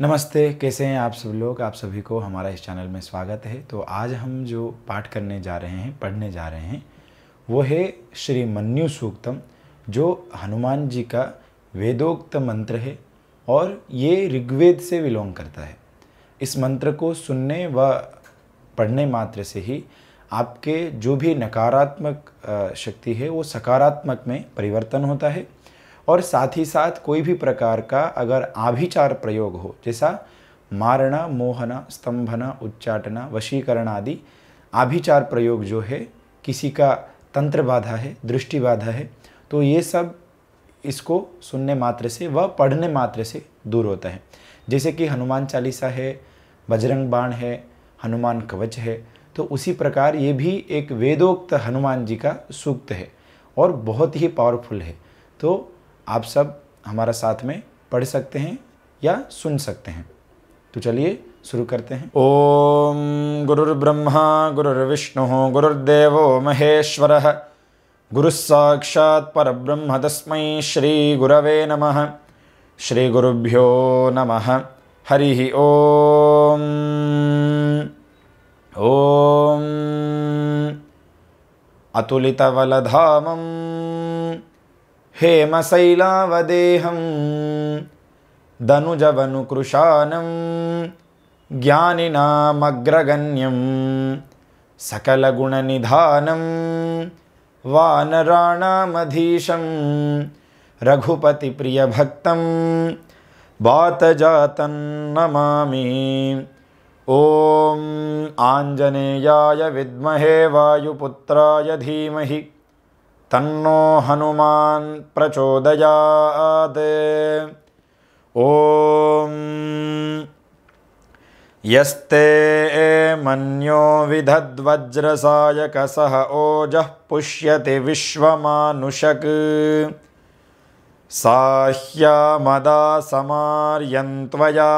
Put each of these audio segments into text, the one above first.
नमस्ते कैसे हैं आप सब लोग आप सभी को हमारा इस चैनल में स्वागत है तो आज हम जो पाठ करने जा रहे हैं पढ़ने जा रहे हैं वो है श्री मन्यु सूक्तम जो हनुमान जी का वेदोक्त मंत्र है और ये ऋग्वेद से बिलोंग करता है इस मंत्र को सुनने व पढ़ने मात्र से ही आपके जो भी नकारात्मक शक्ति है वो सकारात्मक में परिवर्तन होता है और साथ ही साथ कोई भी प्रकार का अगर आभिचार प्रयोग हो जैसा मारना मोहना स्तंभना उच्चाटना वशीकरण आदि आभिचार प्रयोग जो है किसी का तंत्र बाधा है दृष्टि बाधा है तो ये सब इसको सुनने मात्र से व पढ़ने मात्र से दूर होता है जैसे कि हनुमान चालीसा है बजरंग बाण है हनुमान कवच है तो उसी प्रकार ये भी एक वेदोक्त हनुमान जी का सूक्त है और बहुत ही पावरफुल है तो आप सब हमारा साथ में पढ़ सकते हैं या सुन सकते हैं तो चलिए शुरू करते हैं ओम गुरुर्ब्रह्मा गुरुर्विष्णु गुरुर्देव महेश्वर गुरुसाक्षात् परब्रह्म तस्मै श्रीगुरवे नमः श्रीगुरुभ्यो नमः हरिः ॐ ओ अतुलितवलधामम् हेमसैलावदेहं दनुजवनुकृशानं ज्ञानिनामग्रगण्यं सकलगुणनिधानं वानराणामधीशं रघुपतिप्रियभक्तं बातजातं नमामि ॐ आञ्जनेयाय विद्महे वायुपुत्राय धीमहि तन्नो हनुमान् प्रचोदयात् ॐ यस्ते मन्यो विधद्वज्रसायकसह ओजः पुष्यति विश्वमानुषक् साह्यामदा समार्यन्त्वया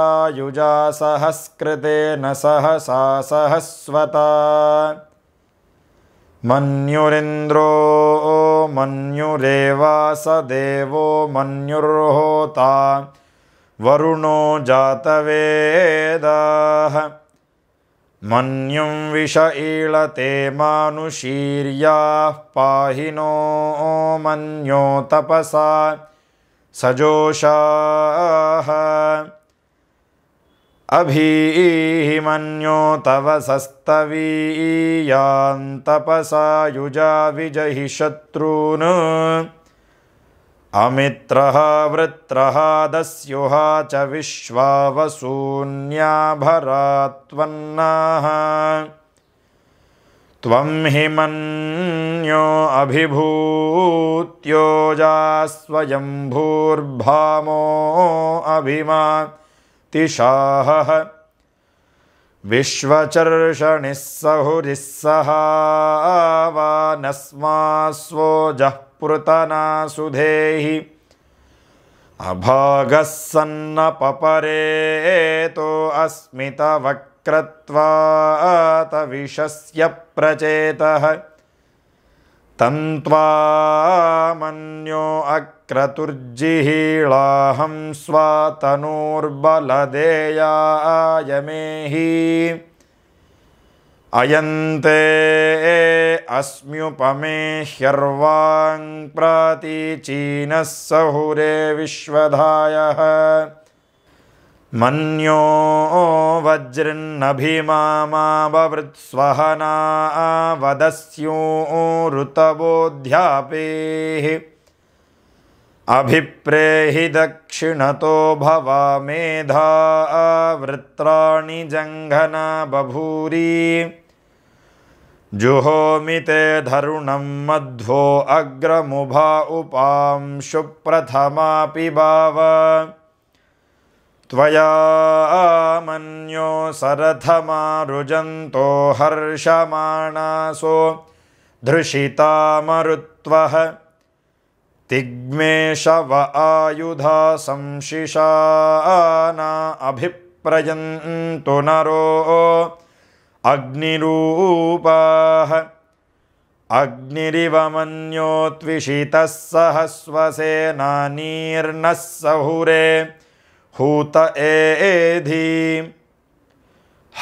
आयुजा सहस्कृतेन सहसा सहस्वता मन्युरिन्द्रो मन्युरेवास मन्युरेवा देवो मन्युर्होता वरुणो जातवेदाः विष ईळते मानुषीर्याः पाहि नो मन्यो तपसा सजोषाः अभिईहिमन्यो तव सस्तवीयान्तपसायुजा विजहि शत्रून् अमित्रः वृत्रहा दस्युहा च विश्वावसून्या भरा त्वन्नः त्वं हिमन्यो अभिभूत्योजास्वयं भूर्भामो तिशाहः विश्वचर्षणिःसहृरिः सहावानस्मा स्वो जःपृतना सुधेहि अभागः अस्मितवक्रत्वात प्रचेतः तन्त्वामन्यो अक्रतु॒र्जिहिळाहं स्वातनूर्बलदेया आयमेहि अयन्ते अस्म्युपमे ह्यर्वाङ्प्रतीचीनः सहुरे विश्वधायः मन्यो ओ वज्रिन्नभिमामामामामामामामामामामामा वदस्यो ओतबोध्यापेः अभिप्रेहि दक्षिणतो भव मेधा आवृत्राणि जङ्घना जुहोमि ते धरुणं मध्वो अग्रमुभा उपांशुप्रथमापि भाव त्वया आ मन्यो सरथमा हर्षमाणासो धृषितामरुत्वः तिग्मेशव आयुधा संशिशाना अभिप्रयन्तु नरो अग्निरूपाः अग्निरिव सहुरे हूत एधि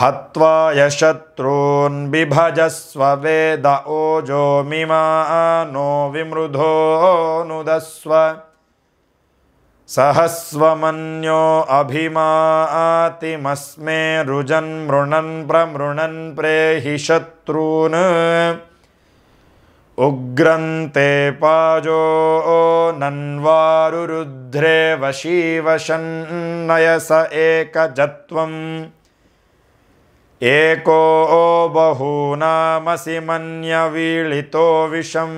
हत्वाय शत्रून्विभजस्ववेद ओजोमिमा नो विमृधो नुदस्व सहस्वमन्यो रुजन् मृणन् प्रमृणन् प्रेहि शत्रून् उग्रन्ते पाजो नन्वारुरुध्रे वशीवशन्नयस एकजत्वम् एको ओ बहूनामसि मन्यवीळितो विषं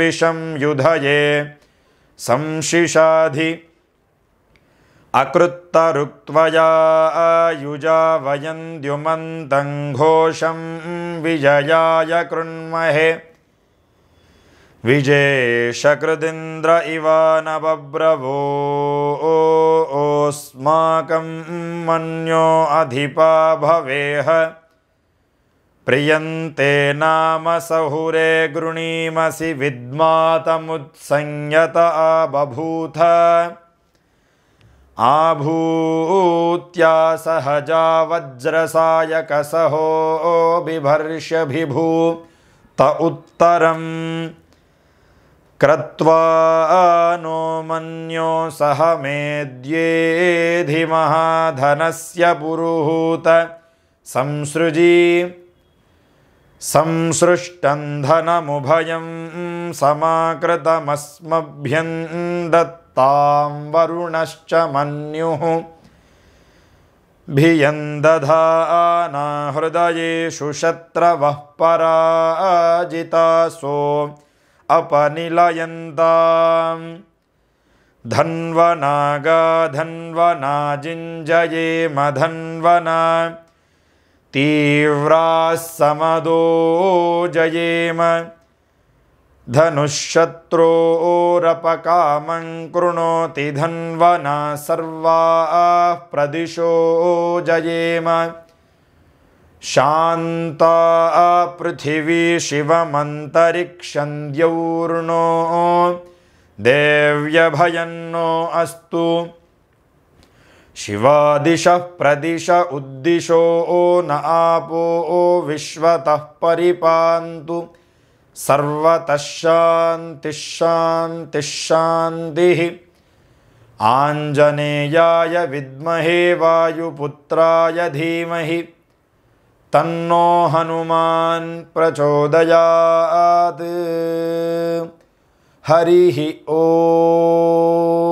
विषं युधये संशिषाधि अकृत्तरुक्त्वया आयुजा वयन्द्युमन्तं घोषं विजयाय कृण्महे विजेशकृदिन्द्र इवा मन्यो मन्योऽधिपा भवेह प्रियन्ते नामसहुरे गृणीमसि विद्मातमुत्संयत तमुत्संयत आबभूथ आभूत्या सहजा वज्रसायकसहो सहो त उत्तरम् क्रत्वा नो मन्यो सहमेद्येधिमहाधनस्य पुरुहूत संसृजी संसृष्टं धनमुभयं समाकृतमस्मभ्यं दत्तां वरुणश्च मन्युः भियं दधानाहृदयेषु शत्रवः पराजिता सो अपनिलयन्ताम् धन्वनागधन्वना जिञ्जयेम धन्वना तीव्रास्समदो जयेम धनुशत्रो कृणोति धन्वना सर्वाः प्रदिशो जयेम पृथिवी शिवमन्तरिक्षन्द्यौर्णो देव्यभयन्नो अस्तु शिवादिशः प्रदिश उद्दिशो ओ न आपो ओ विश्वतः परिपान्तु सर्वतः आञ्जनेयाय विद्महे वायुपुत्राय धीमहि तन्नो हनुमान् प्रचोदयात् हरिः ओ